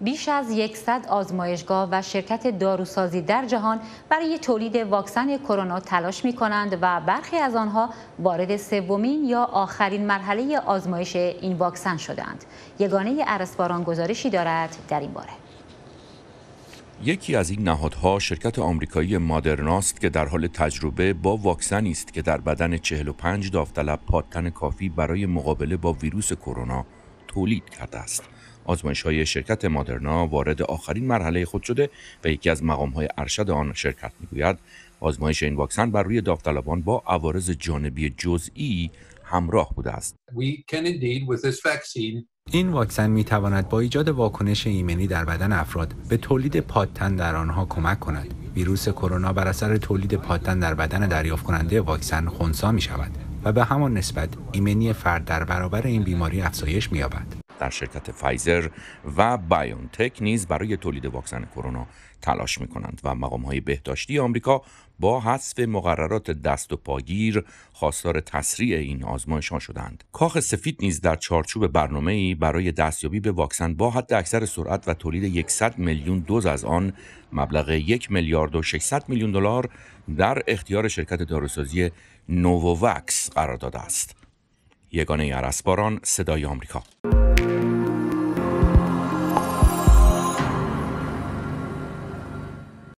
بیش از 100 آزمایشگاه و شرکت داروسازی در جهان برای تولید واکسن کرونا تلاش می کنند و برخی از آنها وارد سومین یا آخرین مرحله آزمایش این واکسن شدند. یگانه ارسباران گزارشی دارد در این باره. یکی از این نهادها شرکت آمریکایی مادرناست که در حال تجربه با واکسنی است که در بدن 45 داوطلب پادتن کافی برای مقابله با ویروس کرونا تولید کرده است آزمایش های شرکت مادرنا وارد آخرین مرحله خود شده و یکی از مقام های ارشد آن شرکت میگوید آزمایش این واکسن بر روی داوطلبان با عوارض جانبی جزئی همراه بوده است. این واکسن می تواند با ایجاد واکنش ایمنی در بدن افراد به تولید پادتن در آنها کمک کند. ویروس کرونا بر اثر تولید پادتن در بدن دریافت کننده واکسن خونسا می شود و به همان نسبت ایمنی فرد در برابر این بیماری افزایش می یابد. در شرکت فایزر و بایونتک نیز برای تولید واکسن کرونا تلاش می کنند و مقام های بهداشتی آمریکا با حذف مقررات دست و پاگیر خواستار تسریع این آزمایش ها شدند. کاخ سفید نیز در چارچوب برنامه برای دستیابی به واکسن با حد اکثر سرعت و تولید 100 میلیون دوز از آن مبلغ 1 میلیارد و 600 میلیون دلار در اختیار شرکت داروسازی نوووکس قرار داده است. یگانه ارسباران صدای آمریکا